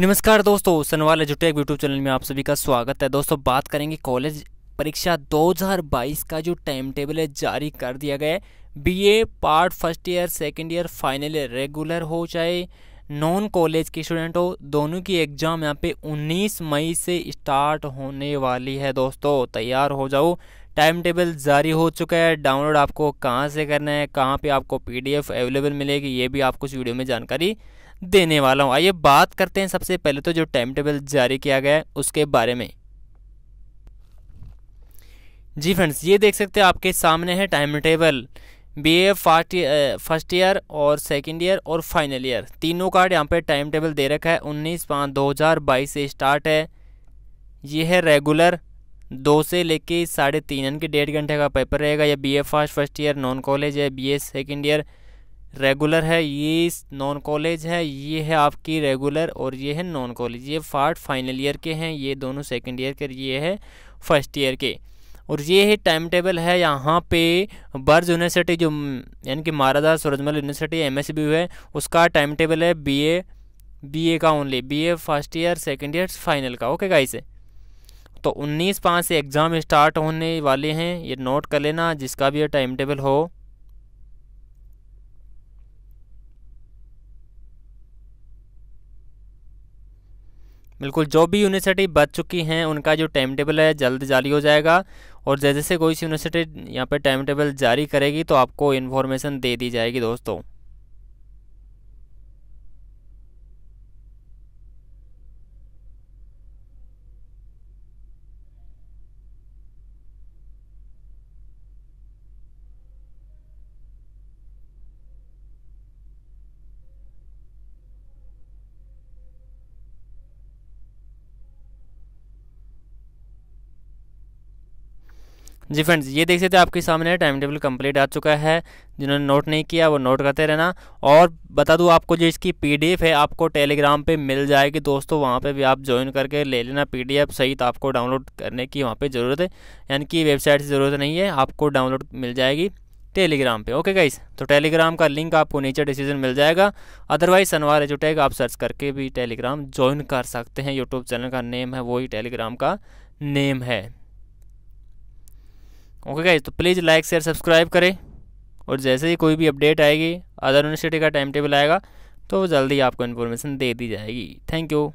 नमस्कार दोस्तों Sanwal एजुटेक YouTube channel में आप सभी का स्वागत है दोस्तों बात करेंगे कॉलेज परीक्षा 2022 का जो टाइम टेबल है जारी कर दिया गया है BA part first year second year final year regular हो चाहे नॉन कॉलेज के स्टूडेंट हो दोनों की एग्ज़ाम यहाँ पे 19 मई से स्टार्ट होने वाली है दोस्तों तैयार हो जाओ टाइम टेबल जारी हो चुका है डाउनलोड आपको कहाँ से करना है कहाँ पे आपको पीडीएफ अवेलेबल मिलेगी ये भी आपको इस वीडियो में जानकारी देने वाला हूँ आइए बात करते हैं सबसे पहले तो जो टाइम टेबल जारी किया गया है उसके बारे में जी फ्रेंड्स ये देख सकते हैं आपके सामने है time table B A first year और सेकेंड ईयर और फाइनल ईयर तीनों कार्ड यहाँ पे टाइम टेबल दे रखा है उन्नीस पाँच दो हज़ार बाईस से स्टार्ट है ये है रेगुलर दो से लेके साढ़े तीन यानी कि डेढ़ घंटे का पेपर रहेगा या B A first first year non college है B A second year regular है ये नॉन कॉलेज है ये है आपकी रेगुलर और ये है नॉन कॉलेज ये फार्ट फाइनल ईयर के हैं ये दोनों सेकेंड ईयर के ये है फर्स्ट ईयर के और ये है टाइम टेबल है यहाँ पे बर्ज यूनिवर्सिटी जो यानी कि Maharaja Surajmal university M S है उसका टाइम टेबल है बी ए बी ए का only B A first year second year final का ओके इसे तो 19 पाँच से एग्ज़ाम स्टार्ट होने वाले हैं ये नोट कर लेना जिसका भी टाइम टेबल हो बिल्कुल जो भी यूनिवर्सिटी बच चुकी हैं उनका जो टाइम टेबल है जल्द जारी हो जाएगा और जैसे जैसे कोई सी यूनिवर्सिटी यहाँ पे टाइम टेबल जारी करेगी तो आपको इन्फॉर्मेशन दे दी जाएगी दोस्तों जी फ्रेंड्स ये देख सकते हो आपके सामने टाइम टेबल कंप्लीट आ चुका है जिन्होंने नोट नहीं किया वो नोट करते रहना और बता दूँ आपको जो इसकी पीडीएफ है आपको टेलीग्राम पे मिल जाएगी दोस्तों वहाँ पे भी आप ज्वाइन करके ले लेना पीडीएफ सही तो आपको डाउनलोड करने की वहाँ पे ज़रूरत है यानी कि वेबसाइट से ज़रूरत नहीं है आपको डाउनलोड मिल जाएगी टेलीग्राम पे ओके गाइस तो टेलीग्राम का लिंक आपको नीचे डिसीजन मिल जाएगा अदरवाइज सनवार एजुटेक आप सर्च करके भी टेलीग्राम ज्वाइन कर सकते हैं यूट्यूब चैनल का नेम है वही टेलीग्राम का नेम है ओके गाइज तो प्लीज़ लाइक शेयर सब्सक्राइब करें और जैसे ही कोई भी अपडेट आएगी अदर यूनिवर्सिटी का टाइम टेबल आएगा तो जल्दी आपको इन्फॉर्मेशन दे दी जाएगी थैंक यू